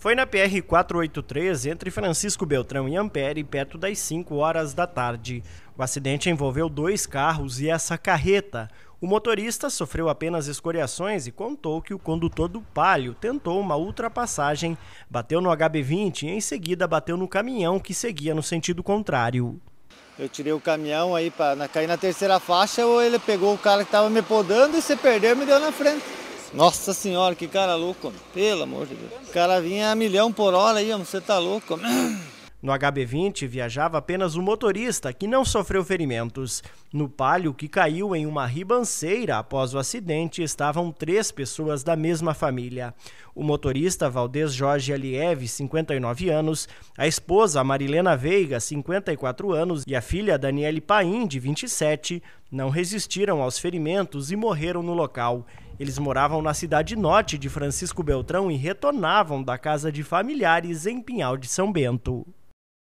Foi na PR-483, entre Francisco Beltrão e Ampere, perto das 5 horas da tarde. O acidente envolveu dois carros e essa carreta. O motorista sofreu apenas escoriações e contou que o condutor do Palio tentou uma ultrapassagem, bateu no HB20 e em seguida bateu no caminhão que seguia no sentido contrário. Eu tirei o caminhão aí para cair na terceira faixa ou ele pegou o cara que estava me podando e se perdeu e me deu na frente. Nossa senhora, que cara louco, pelo amor de Deus. O cara vinha a milhão por hora aí, você tá louco. No HB20 viajava apenas o motorista, que não sofreu ferimentos. No palio, que caiu em uma ribanceira após o acidente, estavam três pessoas da mesma família: o motorista Valdez Jorge Alieve, 59 anos, a esposa Marilena Veiga, 54 anos, e a filha Daniele Paim, de 27, não resistiram aos ferimentos e morreram no local. Eles moravam na cidade norte de Francisco Beltrão e retornavam da casa de familiares em Pinhal de São Bento.